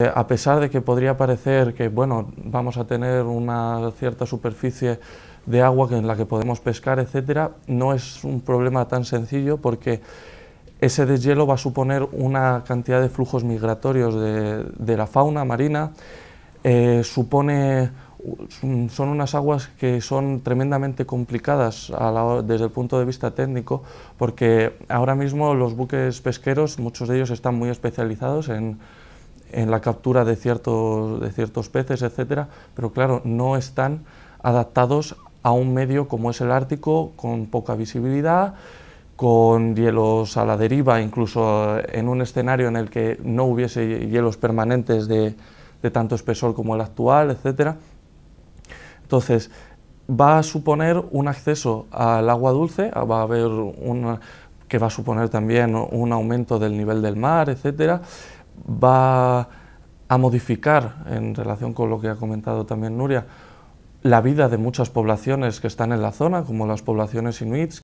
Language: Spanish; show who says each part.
Speaker 1: Eh, a pesar de que podría parecer que bueno, vamos a tener una cierta superficie de agua en la que podemos pescar, etcétera, no es un problema tan sencillo porque ese deshielo va a suponer una cantidad de flujos migratorios de, la fauna marina, eh, supone, son unas aguas que son tremendamente complicadas desde el punto de vista técnico porque ahora mismo los buques pesqueros, muchos de ellos están muy especializados en en la captura de ciertos, de ciertos peces, etcétera, pero claro, no están adaptados a un medio como es el Ártico, con poca visibilidad, con hielos a la deriva, incluso en un escenario en el que no hubiese hielos permanentes de, tanto espesor como el actual, etcétera. Entonces, va a suponer un acceso al agua dulce, va a haber un que va a suponer también un aumento del nivel del mar, etcétera va a modificar, en relación con lo que ha comentado también Nuria, la vida de muchas poblaciones que están en la zona, como las poblaciones inuits.